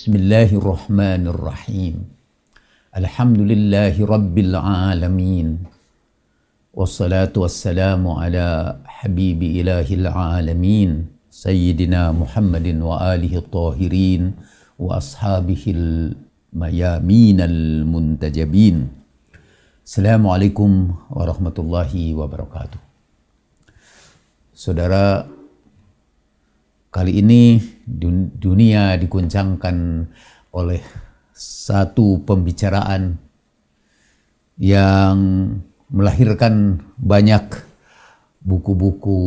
بسم الله الرحمن الرحيم الحمد لله رب العالمين والصلاة والسلام على حبيب إله العالمين سيدنا محمد وآله الطاهرين وأصحابه الميامين المنتجبين السلام عليكم ورحمة الله وبركاته Saudara Kali ini dunia diguncangkan oleh satu pembicaraan yang melahirkan banyak buku-buku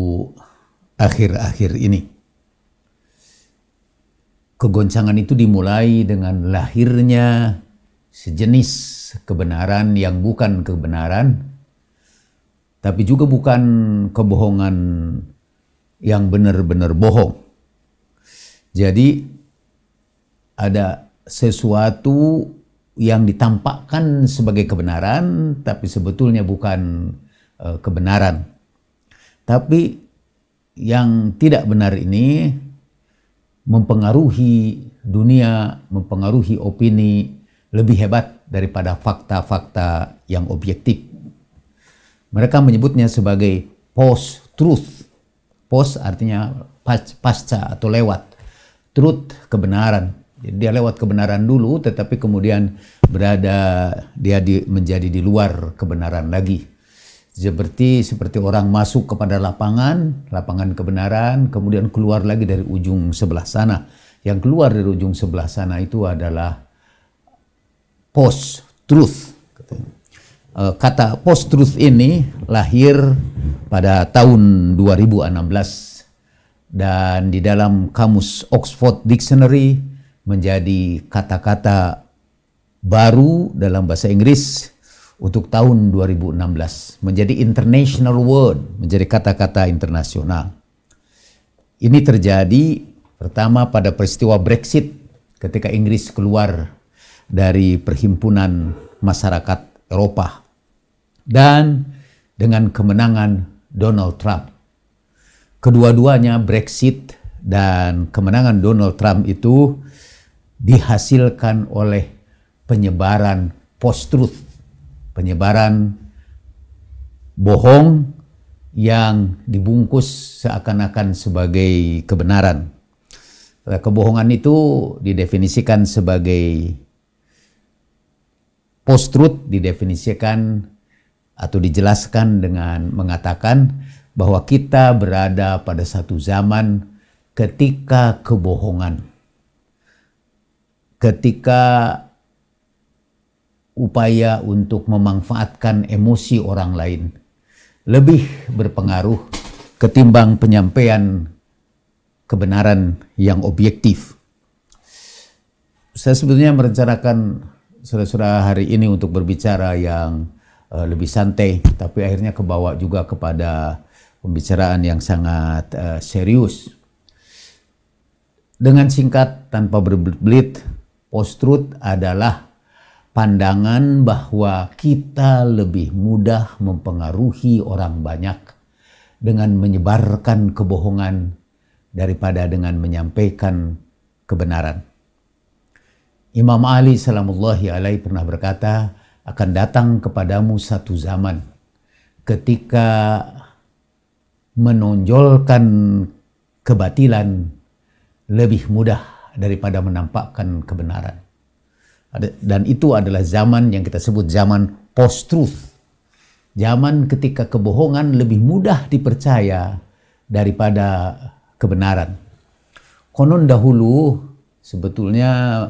akhir-akhir ini. Kegoncangan itu dimulai dengan lahirnya sejenis kebenaran yang bukan kebenaran, tapi juga bukan kebohongan yang benar-benar bohong jadi ada sesuatu yang ditampakkan sebagai kebenaran tapi sebetulnya bukan e, kebenaran. Tapi yang tidak benar ini mempengaruhi dunia, mempengaruhi opini lebih hebat daripada fakta-fakta yang objektif. Mereka menyebutnya sebagai post truth. Post artinya pasca atau lewat truth kebenaran. dia lewat kebenaran dulu, tetapi kemudian berada dia di, menjadi di luar kebenaran lagi. Seperti seperti orang masuk kepada lapangan, lapangan kebenaran, kemudian keluar lagi dari ujung sebelah sana. Yang keluar dari ujung sebelah sana itu adalah post truth. Eh, kata post truth ini lahir pada tahun 2016 dan di dalam kamus Oxford Dictionary menjadi kata-kata baru dalam bahasa Inggris untuk tahun 2016 menjadi international word, menjadi kata-kata internasional. Ini terjadi pertama pada peristiwa Brexit ketika Inggris keluar dari perhimpunan masyarakat Eropa dan dengan kemenangan Donald Trump kedua-duanya Brexit dan kemenangan Donald Trump itu dihasilkan oleh penyebaran post-truth, penyebaran bohong yang dibungkus seakan-akan sebagai kebenaran. Eh, kebohongan itu didefinisikan sebagai post-truth, didefinisikan atau dijelaskan dengan mengatakan bahwa kita berada pada satu zaman ketika kebohongan, ketika upaya untuk memanfaatkan emosi orang lain lebih berpengaruh ketimbang penyampaian kebenaran yang objektif. Saya sebetulnya merencanakan saudara-saudara hari ini untuk berbicara yang eh, lebih santai, tapi akhirnya kebawa juga kepada pembicaraan yang sangat uh, serius. Dengan singkat tanpa berbelit, post-truth adalah pandangan bahwa kita lebih mudah mempengaruhi orang banyak dengan menyebarkan kebohongan daripada dengan menyampaikan kebenaran. Imam Ali salamullahi alaihi pernah berkata, akan datang kepadamu satu zaman ketika menonjolkan kebatilan lebih mudah daripada menampakkan kebenaran. Dan itu adalah zaman yang kita sebut zaman post-truth. Zaman ketika kebohongan lebih mudah dipercaya daripada kebenaran. Konon dahulu sebetulnya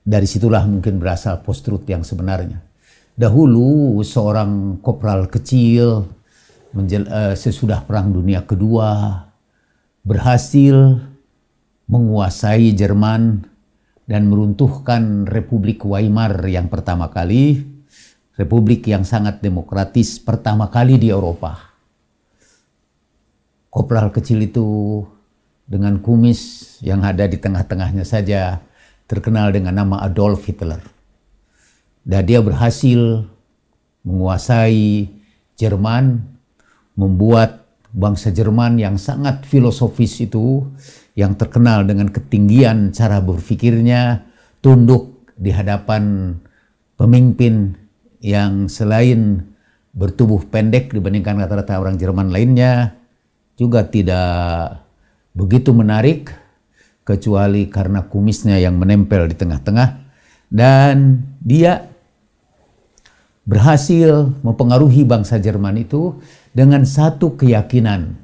dari situlah mungkin berasal post-truth yang sebenarnya. Dahulu seorang kopral kecil menjel, uh, sesudah Perang Dunia Kedua berhasil menguasai Jerman dan meruntuhkan Republik Weimar yang pertama kali, republik yang sangat demokratis pertama kali di Eropa. Kopral kecil itu dengan kumis yang ada di tengah-tengahnya saja terkenal dengan nama Adolf Hitler. Dan dia berhasil menguasai Jerman membuat bangsa Jerman yang sangat filosofis itu, yang terkenal dengan ketinggian cara berpikirnya, tunduk di hadapan pemimpin yang selain bertubuh pendek dibandingkan rata-rata orang Jerman lainnya, juga tidak begitu menarik kecuali karena kumisnya yang menempel di tengah-tengah dan dia berhasil mempengaruhi bangsa Jerman itu dengan satu keyakinan,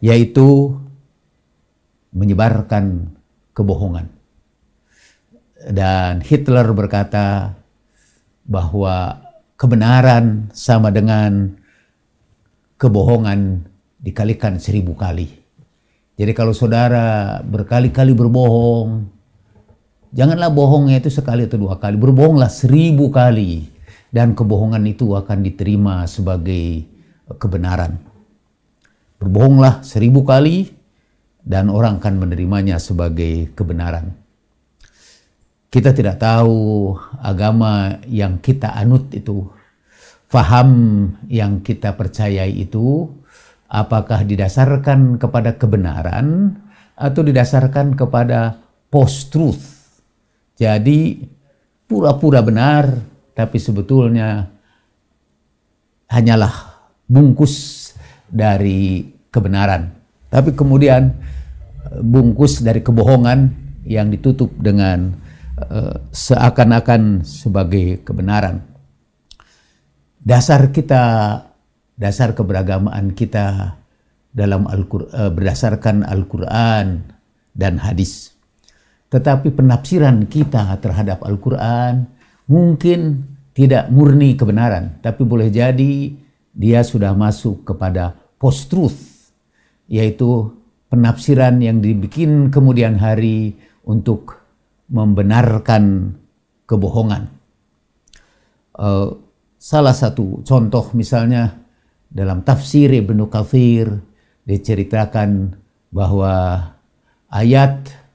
yaitu menyebarkan kebohongan. Dan Hitler berkata bahwa kebenaran sama dengan kebohongan dikalikan seribu kali. Jadi kalau saudara berkali-kali berbohong, janganlah bohongnya itu sekali atau dua kali, berbohonglah seribu kali. Dan kebohongan itu akan diterima sebagai kebenaran. Berbohonglah seribu kali dan orang akan menerimanya sebagai kebenaran. Kita tidak tahu agama yang kita anut itu, faham yang kita percayai itu, apakah didasarkan kepada kebenaran atau didasarkan kepada post-truth. Jadi pura-pura benar, tapi sebetulnya hanyalah bungkus dari kebenaran. Tapi kemudian eh, bungkus dari kebohongan yang ditutup dengan eh, seakan-akan sebagai kebenaran. Dasar kita, dasar keberagamaan kita dalam Al eh, berdasarkan Al-Qur'an dan hadis. Tetapi penafsiran kita terhadap Al-Qur'an mungkin tidak murni kebenaran, tapi boleh jadi dia sudah masuk kepada post-truth, yaitu penafsiran yang dibikin kemudian hari untuk membenarkan kebohongan. Uh, salah satu contoh misalnya dalam tafsir Ibn Kathir diceritakan bahwa ayat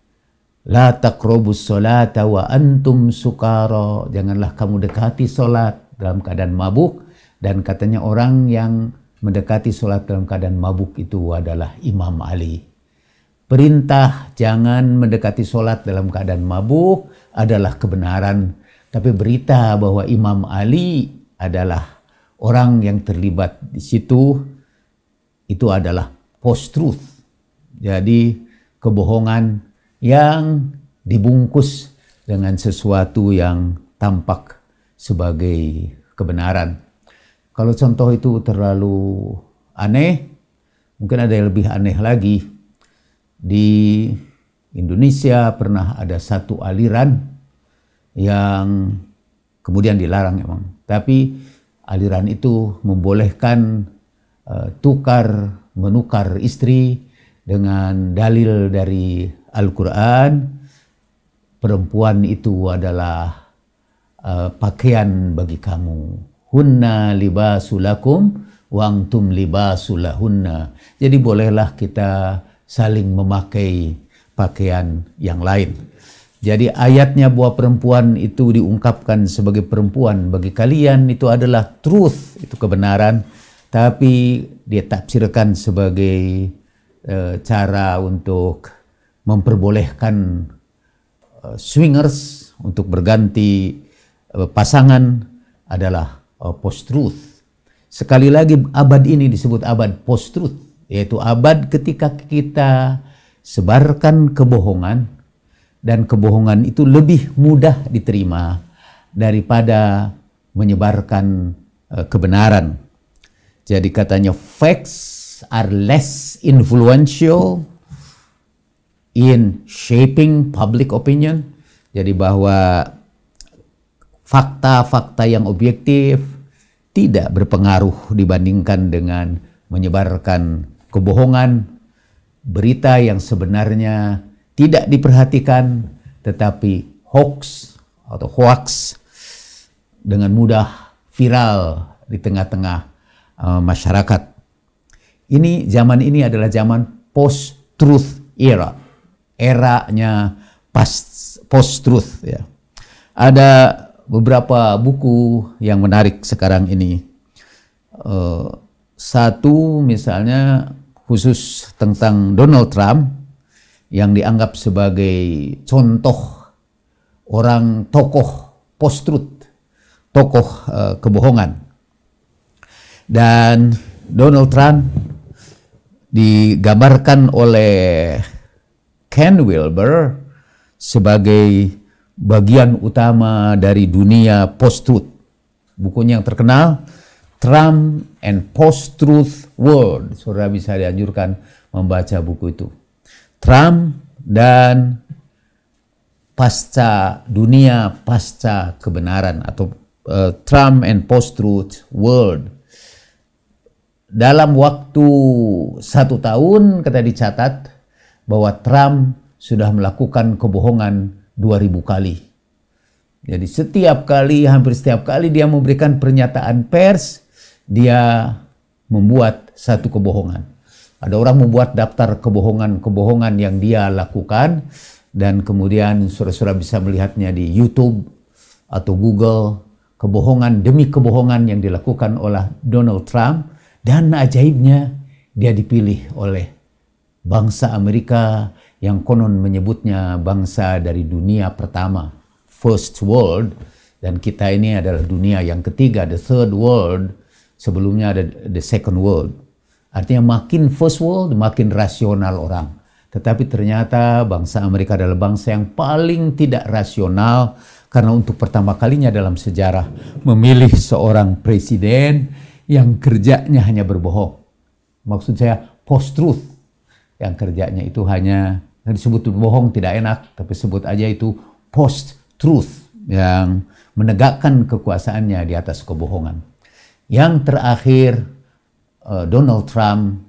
La taqrobus solata wa antum sukara. Janganlah kamu dekati solat dalam keadaan mabuk. Dan katanya orang yang mendekati sholat dalam keadaan mabuk itu adalah Imam Ali. Perintah jangan mendekati sholat dalam keadaan mabuk adalah kebenaran. Tapi berita bahwa Imam Ali adalah orang yang terlibat di situ itu adalah post-truth. Jadi kebohongan yang dibungkus dengan sesuatu yang tampak sebagai kebenaran. Kalau contoh itu terlalu aneh, mungkin ada yang lebih aneh lagi. Di Indonesia pernah ada satu aliran yang kemudian dilarang emang. Tapi aliran itu membolehkan uh, tukar menukar istri dengan dalil dari Al-Qur'an. Perempuan itu adalah uh, pakaian bagi kamu hunna libasulakum wangtum libasulahunna. Jadi bolehlah kita saling memakai pakaian yang lain. Jadi ayatnya buah perempuan itu diungkapkan sebagai perempuan bagi kalian itu adalah truth, itu kebenaran, tapi dia tafsirkan sebagai e, cara untuk memperbolehkan e, swingers untuk berganti e, pasangan adalah Uh, post truth. Sekali lagi abad ini disebut abad post truth, yaitu abad ketika kita sebarkan kebohongan dan kebohongan itu lebih mudah diterima daripada menyebarkan uh, kebenaran. Jadi katanya facts are less influential in shaping public opinion. Jadi bahwa fakta-fakta yang objektif tidak berpengaruh dibandingkan dengan menyebarkan kebohongan, berita yang sebenarnya tidak diperhatikan tetapi hoax atau hoax dengan mudah viral di tengah-tengah uh, masyarakat. Ini zaman ini adalah zaman post truth era. Eranya post truth ya. Ada beberapa buku yang menarik sekarang ini. Eh, satu misalnya khusus tentang Donald Trump yang dianggap sebagai contoh orang tokoh post-truth, tokoh eh, kebohongan. Dan Donald Trump digambarkan oleh Ken Wilber sebagai bagian utama dari dunia post-truth. Bukunya yang terkenal, Trump and Post-Truth World. Saudara bisa dianjurkan membaca buku itu. Trump dan pasca dunia pasca kebenaran atau uh, eh, Trump and Post-Truth World. Dalam waktu satu tahun, kita dicatat bahwa Trump sudah melakukan kebohongan 2000 kali. Jadi setiap kali, hampir setiap kali dia memberikan pernyataan pers, dia membuat satu kebohongan. Ada orang membuat daftar kebohongan-kebohongan yang dia lakukan dan kemudian saudara-saudara bisa melihatnya di YouTube atau Google kebohongan demi kebohongan yang dilakukan oleh Donald Trump dan ajaibnya dia dipilih oleh bangsa Amerika yang konon menyebutnya bangsa dari dunia pertama, first world, dan kita ini adalah dunia yang ketiga, the third world, sebelumnya ada the second world. Artinya makin first world, makin rasional orang. Tetapi ternyata bangsa Amerika adalah bangsa yang paling tidak rasional karena untuk pertama kalinya dalam sejarah memilih seorang presiden yang kerjanya hanya berbohong. Maksud saya post truth yang kerjanya itu hanya Nah, disebut bohong tidak enak, tapi sebut aja itu post truth yang menegakkan kekuasaannya di atas kebohongan. Yang terakhir eh, Donald Trump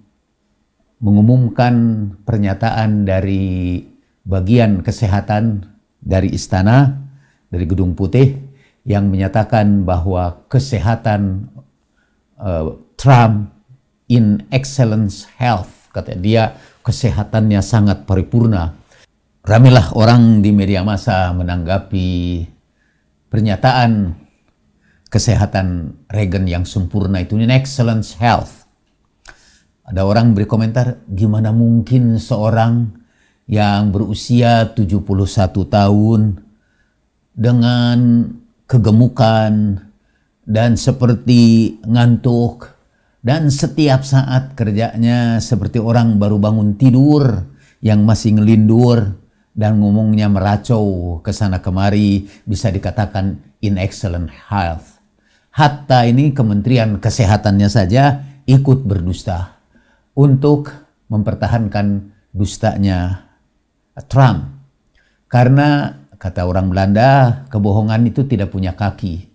mengumumkan pernyataan dari bagian kesehatan dari istana dari Gedung Putih yang menyatakan bahwa kesehatan eh, Trump in excellence health kata dia kesehatannya sangat paripurna. Ramilah orang di media massa menanggapi pernyataan kesehatan Reagan yang sempurna itu, in excellence health. Ada orang beri komentar, gimana mungkin seorang yang berusia 71 tahun dengan kegemukan dan seperti ngantuk dan setiap saat kerjanya seperti orang baru bangun tidur yang masih ngelindur dan ngomongnya meracau ke sana kemari bisa dikatakan in excellent health. Hatta ini Kementerian Kesehatannya saja ikut berdusta untuk mempertahankan dustanya Trump. Karena kata orang Belanda, kebohongan itu tidak punya kaki.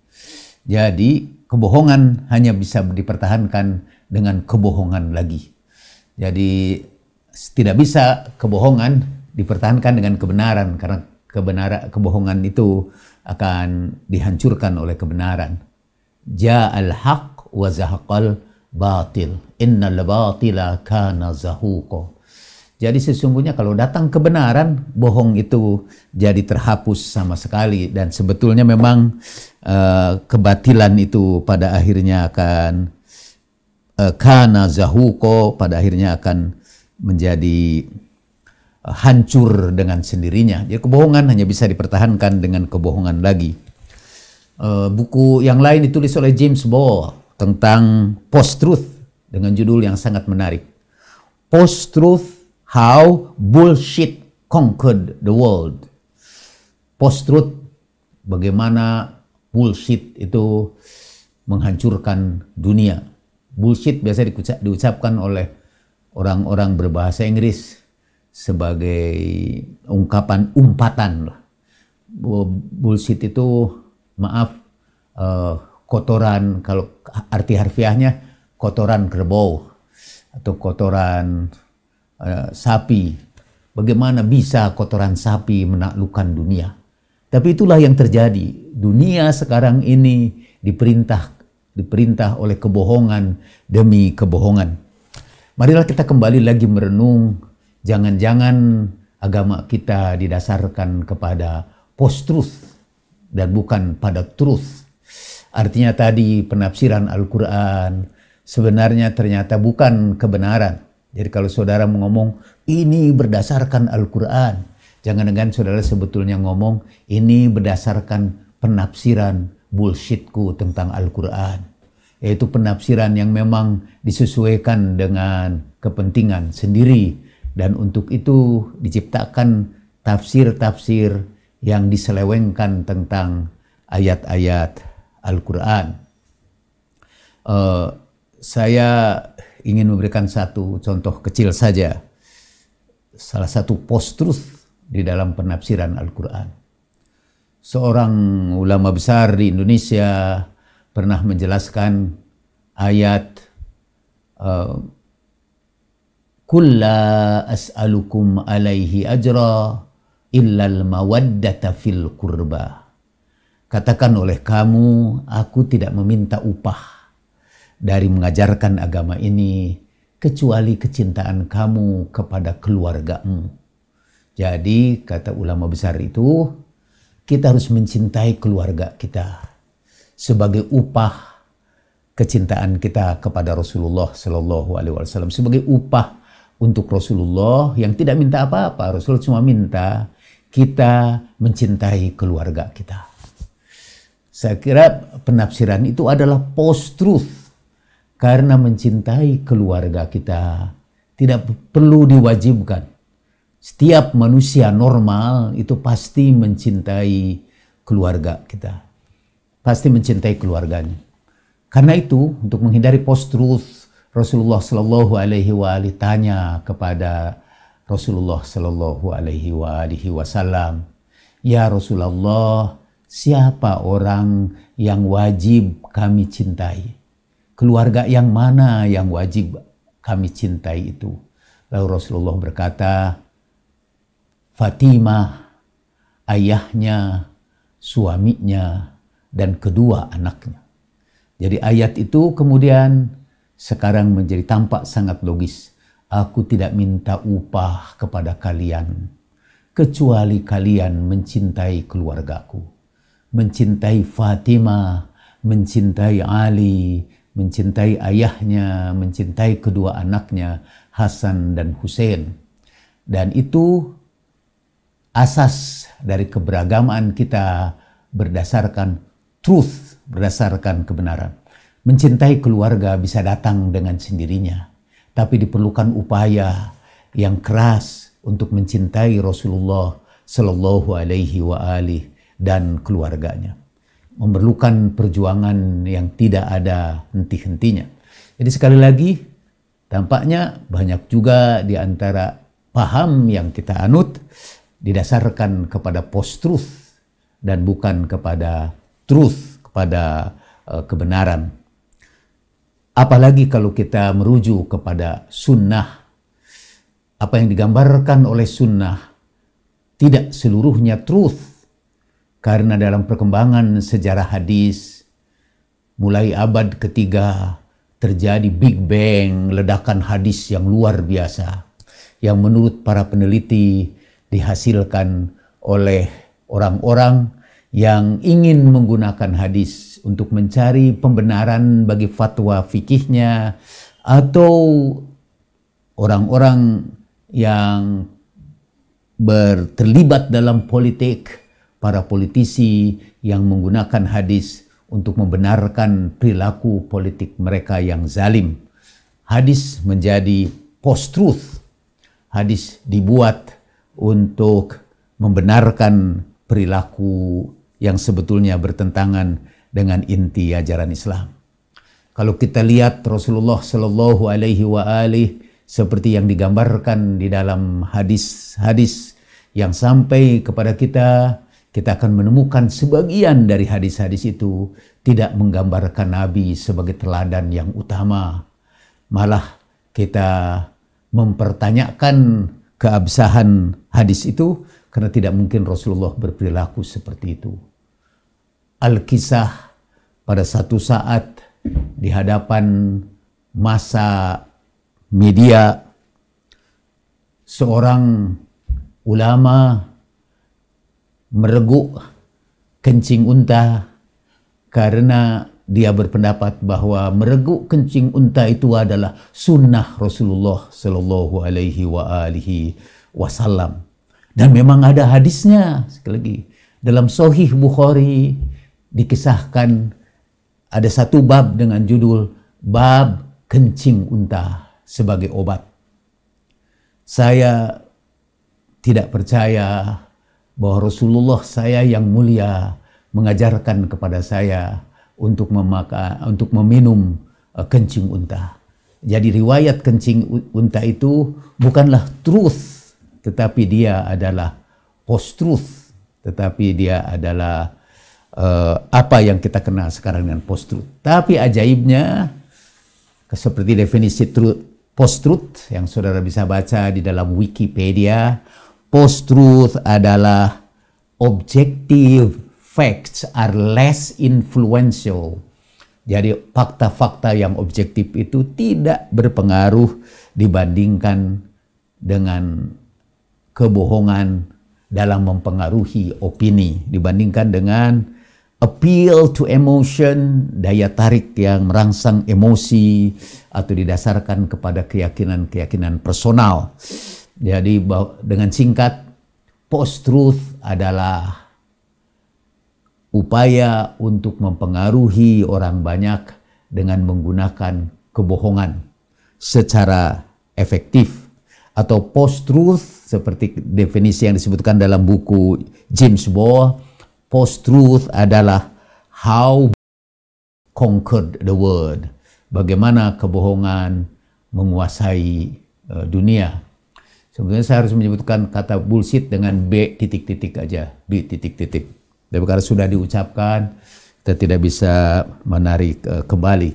Jadi kebohongan hanya bisa dipertahankan dengan kebohongan lagi. Jadi tidak bisa kebohongan dipertahankan dengan kebenaran karena kebenaran kebohongan itu akan dihancurkan oleh kebenaran. Ja'al haq wa zahaqal batil. Innal batila kana zahuqo. Jadi sesungguhnya kalau datang kebenaran, bohong itu jadi terhapus sama sekali dan sebetulnya memang Eh, kebatilan itu pada akhirnya akan uh, kana zahuko pada akhirnya akan menjadi uh, hancur dengan sendirinya. Jadi kebohongan hanya bisa dipertahankan dengan kebohongan lagi. Uh, buku yang lain ditulis oleh James Ball tentang post truth dengan judul yang sangat menarik. Post truth how bullshit conquered the world. Post truth bagaimana bullshit itu menghancurkan dunia. Bullshit biasa diucapkan oleh orang-orang berbahasa Inggris sebagai ungkapan umpatan Bullshit itu maaf uh, kotoran kalau arti harfiahnya kotoran kerbau atau kotoran uh, sapi. Bagaimana bisa kotoran sapi menaklukkan dunia? Tapi itulah yang terjadi. Dunia sekarang ini diperintah diperintah oleh kebohongan demi kebohongan. Marilah kita kembali lagi merenung jangan-jangan agama kita didasarkan kepada post truth dan bukan pada truth. Artinya tadi penafsiran Al-Qur'an sebenarnya ternyata bukan kebenaran. Jadi kalau saudara mengomong ini berdasarkan Al-Qur'an, Jangan-jangan saudara sebetulnya ngomong ini berdasarkan penafsiran bullshitku tentang Al-Quran. Yaitu penafsiran yang memang disesuaikan dengan kepentingan sendiri. Dan untuk itu diciptakan tafsir-tafsir yang diselewengkan tentang ayat-ayat Al-Quran. Uh, saya ingin memberikan satu contoh kecil saja. Salah satu post-truth di dalam penafsiran Al-Quran. Seorang ulama besar di Indonesia pernah menjelaskan ayat Kulla eh, as'alukum alaihi ajra illal mawaddata fil kurba. Katakan oleh kamu, aku tidak meminta upah dari mengajarkan agama ini kecuali kecintaan kamu kepada keluargamu jadi kata ulama besar itu kita harus mencintai keluarga kita sebagai upah kecintaan kita kepada Rasulullah Shallallahu Alaihi Wasallam sebagai upah untuk Rasulullah yang tidak minta apa-apa Rasulullah cuma minta kita mencintai keluarga kita. Saya kira penafsiran itu adalah post truth karena mencintai keluarga kita tidak perlu diwajibkan setiap manusia normal itu pasti mencintai keluarga kita. Pasti mencintai keluarganya. Karena itu, untuk menghindari post-truth, Rasulullah Shallallahu Alaihi Wasallam tanya kepada Rasulullah Shallallahu Alaihi Wasallam, ya Rasulullah, siapa orang yang wajib kami cintai? Keluarga yang mana yang wajib kami cintai itu? Lalu Rasulullah berkata, Fatimah, ayahnya, suaminya, dan kedua anaknya. Jadi ayat itu kemudian sekarang menjadi tampak sangat logis. Aku tidak minta upah kepada kalian, kecuali kalian mencintai keluargaku. Mencintai Fatimah, mencintai Ali, mencintai ayahnya, mencintai kedua anaknya, Hasan dan Hussein. Dan itu asas dari keberagaman kita berdasarkan truth, berdasarkan kebenaran. Mencintai keluarga bisa datang dengan sendirinya, tapi diperlukan upaya yang keras untuk mencintai Rasulullah Shallallahu Alaihi wa alih dan keluarganya. Memerlukan perjuangan yang tidak ada henti-hentinya. Jadi sekali lagi, tampaknya banyak juga di antara paham yang kita anut didasarkan kepada post truth dan bukan kepada truth, kepada uh, kebenaran. Apalagi kalau kita merujuk kepada sunnah, apa yang digambarkan oleh sunnah tidak seluruhnya truth, karena dalam perkembangan sejarah hadis, mulai abad ketiga terjadi Big Bang, ledakan hadis yang luar biasa, yang menurut para peneliti dihasilkan oleh orang-orang yang ingin menggunakan hadis untuk mencari pembenaran bagi fatwa fikihnya atau orang-orang yang berterlibat dalam politik, para politisi yang menggunakan hadis untuk membenarkan perilaku politik mereka yang zalim. Hadis menjadi post-truth. Hadis dibuat untuk membenarkan perilaku yang sebetulnya bertentangan dengan inti ajaran Islam. Kalau kita lihat Rasulullah Shallallahu Alaihi Wasallam seperti yang digambarkan di dalam hadis-hadis yang sampai kepada kita, kita akan menemukan sebagian dari hadis-hadis itu tidak menggambarkan Nabi sebagai teladan yang utama. Malah kita mempertanyakan keabsahan hadis itu karena tidak mungkin Rasulullah berperilaku seperti itu. Al-Kisah pada satu saat di hadapan masa media seorang ulama mereguk kencing unta karena dia berpendapat bahwa mereguk kencing unta itu adalah sunnah Rasulullah Shallallahu Alaihi Wasallam. Dan memang ada hadisnya sekali lagi dalam Sahih Bukhari dikisahkan ada satu bab dengan judul bab kencing unta sebagai obat. Saya tidak percaya bahwa Rasulullah saya yang mulia mengajarkan kepada saya untuk memaka, untuk meminum uh, kencing unta. Jadi riwayat kencing unta itu bukanlah truth tetapi dia adalah post truth tetapi dia adalah uh, apa yang kita kenal sekarang dengan post truth. Tapi ajaibnya seperti definisi truth post truth yang saudara bisa baca di dalam Wikipedia, post truth adalah objective facts are less influential. Jadi fakta-fakta yang objektif itu tidak berpengaruh dibandingkan dengan kebohongan dalam mempengaruhi opini dibandingkan dengan appeal to emotion, daya tarik yang merangsang emosi atau didasarkan kepada keyakinan-keyakinan personal. Jadi dengan singkat post truth adalah upaya untuk mempengaruhi orang banyak dengan menggunakan kebohongan secara efektif atau post truth seperti definisi yang disebutkan dalam buku James Bohr post truth adalah how conquered the world bagaimana kebohongan menguasai eh, dunia sebenarnya saya harus menyebutkan kata bullshit dengan b titik-titik aja b titik-titik tapi karena sudah diucapkan, kita tidak bisa menarik uh, kembali.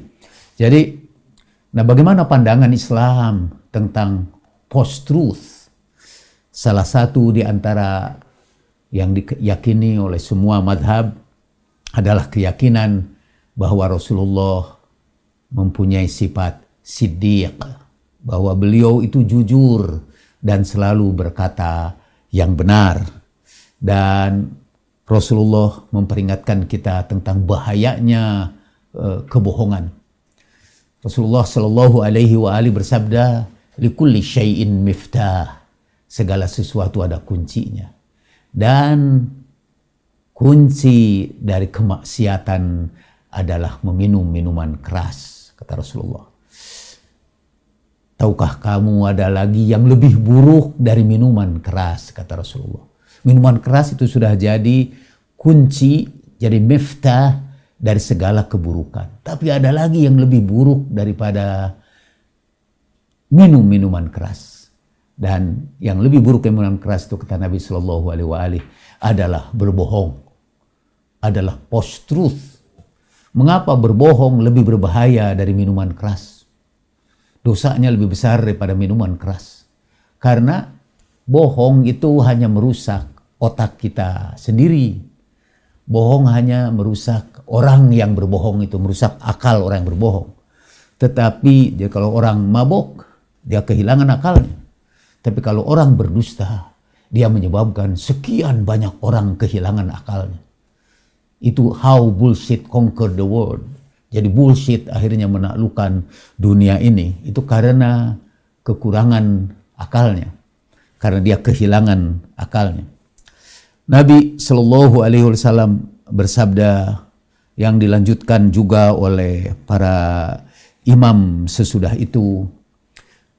Jadi, nah bagaimana pandangan Islam tentang post-truth? Salah satu di antara yang diyakini oleh semua madhab adalah keyakinan bahwa Rasulullah mempunyai sifat siddiq, bahwa beliau itu jujur dan selalu berkata yang benar. Dan Rasulullah memperingatkan kita tentang bahayanya eh, kebohongan. Rasulullah Shallallahu Alaihi wa ali bersabda, "Likulli syai'in miftah." Segala sesuatu ada kuncinya. Dan kunci dari kemaksiatan adalah meminum minuman keras, kata Rasulullah. Tahukah kamu ada lagi yang lebih buruk dari minuman keras, kata Rasulullah. Minuman keras itu sudah jadi kunci, jadi miftah dari segala keburukan. Tapi ada lagi yang lebih buruk daripada minum minuman keras. Dan yang lebih buruk minuman keras itu kata Nabi Shallallahu Alaihi Wasallam adalah berbohong, adalah post truth. Mengapa berbohong lebih berbahaya dari minuman keras? Dosanya lebih besar daripada minuman keras. Karena Bohong itu hanya merusak otak kita sendiri. Bohong hanya merusak orang yang berbohong itu merusak akal orang yang berbohong. Tetapi dia kalau orang mabok, dia kehilangan akalnya. Tapi kalau orang berdusta, dia menyebabkan sekian banyak orang kehilangan akalnya. Itu how bullshit conquer the world. Jadi bullshit akhirnya menaklukkan dunia ini. Itu karena kekurangan akalnya karena dia kehilangan akalnya. Nabi Shallallahu Alaihi Wasallam bersabda yang dilanjutkan juga oleh para imam sesudah itu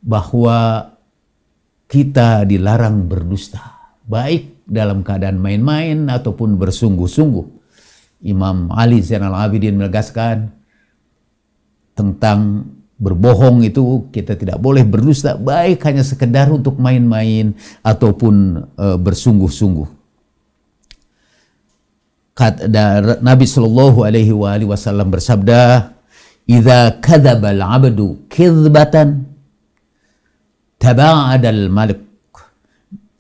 bahwa kita dilarang berdusta baik dalam keadaan main-main ataupun bersungguh-sungguh. Imam Ali Zainal Abidin menegaskan tentang berbohong itu kita tidak boleh berdusta baik hanya sekedar untuk main-main ataupun e, bersungguh-sungguh Nabi Shallallahu Alaihi Wasallam bersabda "Idza kadzabal abdu kizbatan al malik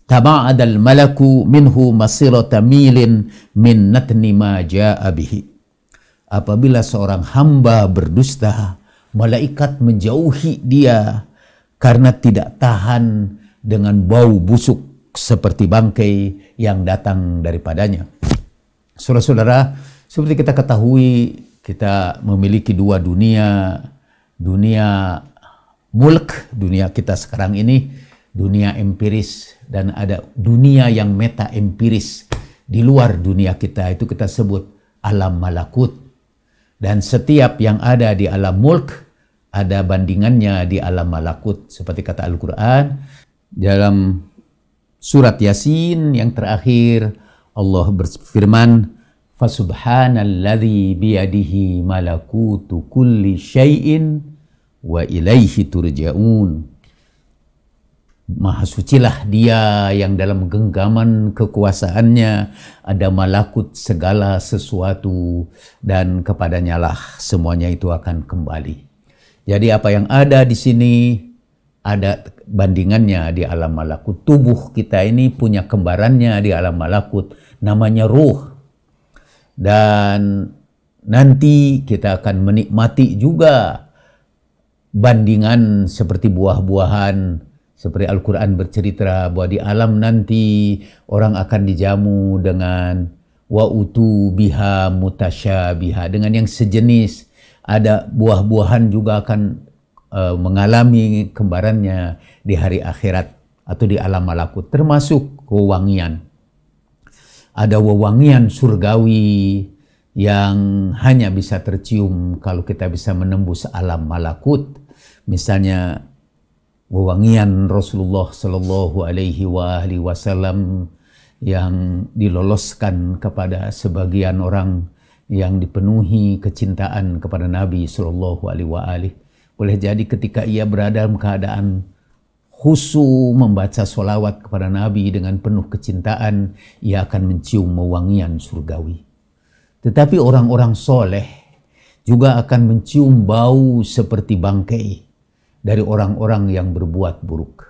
al malaku minhu masirata milin min natni ma ja'a bihi" Apabila seorang hamba berdusta, Malaikat menjauhi dia karena tidak tahan dengan bau busuk seperti bangkai yang datang daripadanya. Saudara-saudara, seperti kita ketahui, kita memiliki dua dunia. Dunia mulk, dunia kita sekarang ini, dunia empiris, dan ada dunia yang meta empiris. Di luar dunia kita itu kita sebut alam malakut dan setiap yang ada di alam mulk ada bandingannya di alam malakut seperti kata Al-Qur'an dalam surat Yasin yang terakhir Allah berfirman fasubhanalladzi biyadihi malakutu kulli syai'in wa ilaihi turja'un Maha sucilah dia yang dalam genggaman kekuasaannya ada malakut segala sesuatu dan kepadanya lah semuanya itu akan kembali. Jadi apa yang ada di sini ada bandingannya di alam malakut. Tubuh kita ini punya kembarannya di alam malakut namanya ruh. Dan nanti kita akan menikmati juga bandingan seperti buah-buahan seperti Al-Quran bercerita bahwa di alam nanti orang akan dijamu dengan wa utu biha mutasyabiha dengan yang sejenis ada buah-buahan juga akan uh, mengalami kembarannya di hari akhirat atau di alam malakut termasuk wewangian ada wewangian surgawi yang hanya bisa tercium kalau kita bisa menembus alam malakut misalnya wewangian Rasulullah Shallallahu Alaihi Wasallam yang diloloskan kepada sebagian orang yang dipenuhi kecintaan kepada Nabi Shallallahu Alaihi Wasallam. Boleh jadi ketika ia berada dalam keadaan khusu membaca solawat kepada Nabi dengan penuh kecintaan, ia akan mencium mewangian surgawi. Tetapi orang-orang soleh juga akan mencium bau seperti bangkai dari orang-orang yang berbuat buruk.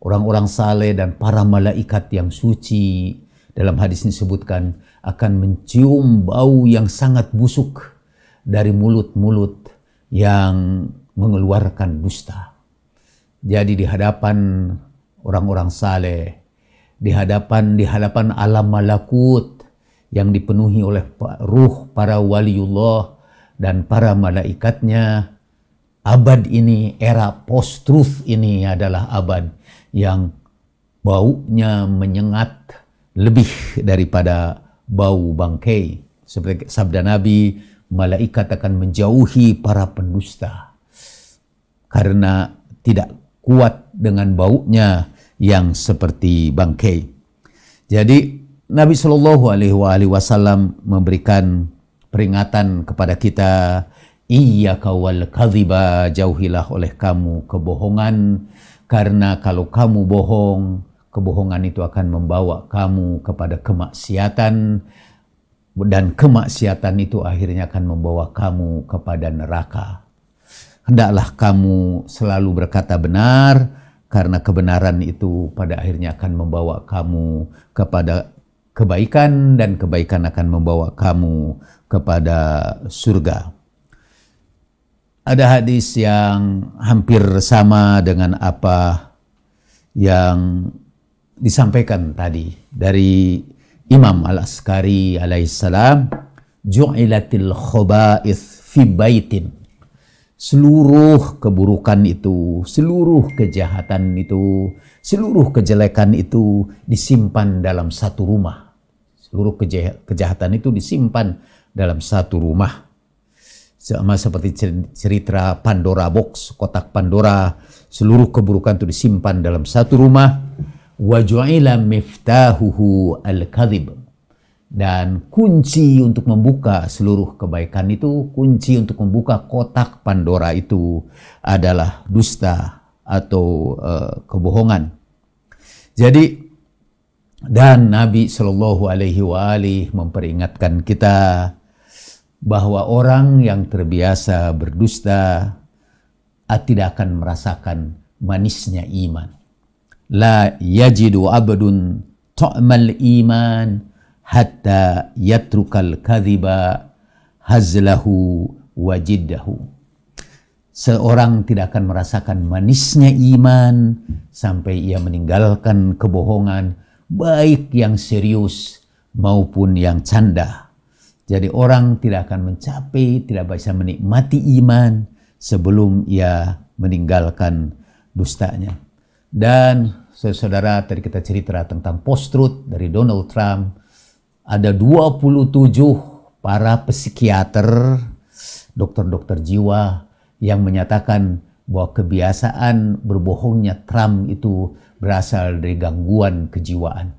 Orang-orang saleh dan para malaikat yang suci dalam hadis ini disebutkan akan mencium bau yang sangat busuk dari mulut-mulut yang mengeluarkan dusta. Jadi di hadapan orang-orang saleh, di hadapan di hadapan alam malakut yang dipenuhi oleh ruh para waliullah dan para malaikatnya, abad ini, era post-truth ini adalah abad yang baunya menyengat lebih daripada bau bangkai. Seperti sabda Nabi, malaikat akan menjauhi para pendusta karena tidak kuat dengan baunya yang seperti bangkai. Jadi Nabi Shallallahu Alaihi Wasallam memberikan peringatan kepada kita Iya kawal kadhiba jauhilah oleh kamu kebohongan karena kalau kamu bohong kebohongan itu akan membawa kamu kepada kemaksiatan dan kemaksiatan itu akhirnya akan membawa kamu kepada neraka hendaklah kamu selalu berkata benar karena kebenaran itu pada akhirnya akan membawa kamu kepada kebaikan dan kebaikan akan membawa kamu kepada surga ada hadis yang hampir sama dengan apa yang disampaikan tadi dari Imam Al-Askari alaihissalam ju'ilatil khoba'ith fi baitin seluruh keburukan itu, seluruh kejahatan itu, seluruh kejelekan itu disimpan dalam satu rumah. Seluruh kejahatan itu disimpan dalam satu rumah sama seperti cerita Pandora box, kotak Pandora, seluruh keburukan itu disimpan dalam satu rumah. Waju'ila miftahuhu al-kadhib. Dan kunci untuk membuka seluruh kebaikan itu, kunci untuk membuka kotak Pandora itu adalah dusta atau uh, kebohongan. Jadi dan Nabi Shallallahu Alaihi Wasallam memperingatkan kita bahwa orang yang terbiasa berdusta ah, tidak akan merasakan manisnya iman. La yajidu abdun ta'mal iman hatta yatrukal kadhiba hazlahu wajiddahu. Seorang tidak akan merasakan manisnya iman sampai ia meninggalkan kebohongan baik yang serius maupun yang canda jadi orang tidak akan mencapai, tidak bisa menikmati iman sebelum ia meninggalkan dustanya. Dan saudara-saudara tadi kita cerita tentang post-truth dari Donald Trump. Ada 27 para psikiater, dokter-dokter jiwa yang menyatakan bahwa kebiasaan berbohongnya Trump itu berasal dari gangguan kejiwaan.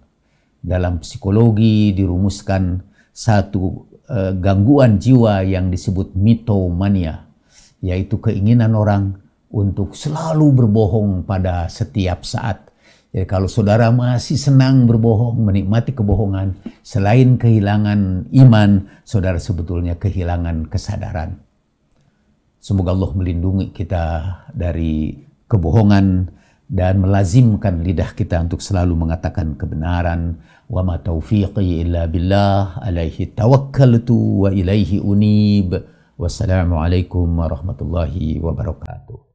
Dalam psikologi dirumuskan satu Eh, gangguan jiwa yang disebut mitomania, yaitu keinginan orang untuk selalu berbohong pada setiap saat. Jadi ya, kalau saudara masih senang berbohong, menikmati kebohongan, selain kehilangan iman, saudara sebetulnya kehilangan kesadaran. Semoga Allah melindungi kita dari kebohongan, dan melazimkan lidah kita untuk selalu mengatakan kebenaran wa ma taufiqi illa billah alaihi tawakkaltu wa ilaihi unib wassalamu alaikum warahmatullahi wabarakatuh